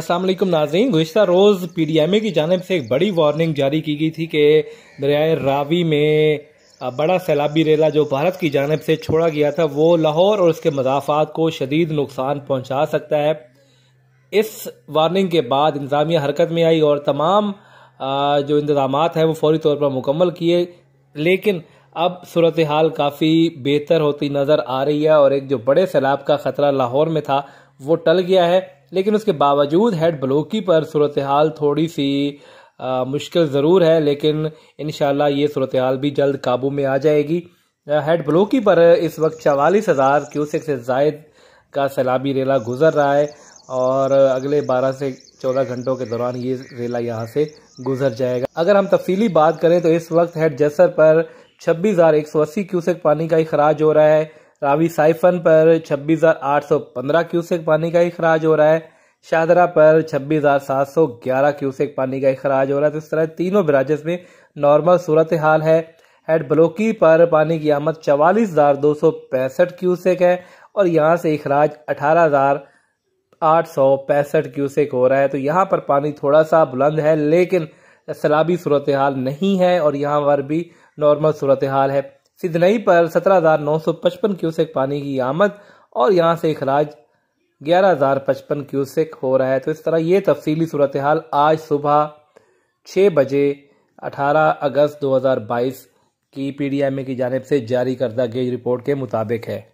असलम नाजीन गुज्त रोज़ पी डी एम ए की जानब से एक बड़ी वार्निंग जारी की गई थी कि दरियाए रावी में बड़ा सैलाबी रेला जो भारत की जानब से छोड़ा गया था वो लाहौर और उसके मदाफात को शदीद नुकसान पहुँचा सकता है इस वार्निंग के बाद इंतज़ामिया हरकत में आई और तमाम जो इंतजाम हैं वो फौरी तौर पर मुकम्मल किए लेकिन अब सूरत हाल काफ़ी बेहतर होती नज़र आ रही है और एक जो बड़े सैलाब का ख़तरा लाहौर में था वो टल गया है लेकिन उसके बावजूद हेड बलोकी पर सूरत हाल थोड़ी सी आ, मुश्किल ज़रूर है लेकिन इन ये सूरत हाल भी जल्द काबू में आ जाएगी हेड ब्लॉकी पर इस वक्त चवालीस हज़ार क्यूसेक से जायद का सैलाबी रेला गुजर रहा है और अगले 12 से 14 घंटों के दौरान ये रेला यहाँ से गुजर जाएगा अगर हम तफसीली बात करें तो इस वक्त हेड जसर पर छब्बीस हज़ार एक सौ अस्सी क्यूसेक पानी का अखराज हो रहा है रावी साइफन पर 26,815 क्यूसेक पानी का अखराज हो रहा है शाहदरा पर 26,711 क्यूसेक पानी का अखराज हो रहा है तो इस तरह तीनों बराजेस में नॉर्मल सूरत हाल है हेड बलोकी पर पानी की आमद चवालीस हज़ार दो सौ पैंसठ क्यूसेक है और यहाँ से अखराज अठारह हज़ार आठ सौ पैंसठ क्यूसेक हो रहा है तो यहाँ पर पानी थोड़ा सा बुलंद है लेकिन सलाबी सूरत हाल नहीं है और यहाँ पर भी नॉर्मल सूरत हाल है सिद्धनई पर सत्रह हजार नौ सौ पचपन क्यूसेक पानी की आमद और यहाँ से अखराज ग्यारह हजार पचपन क्यूसेक हो रहा है तो इस तरह ये तफसीली सूरत हाल आज सुबह छः बजे अठारह अगस्त दो हज़ार बाईस की पी डी एम ए की जानब से जारी करदा गेज रिपोर्ट के मुताबिक है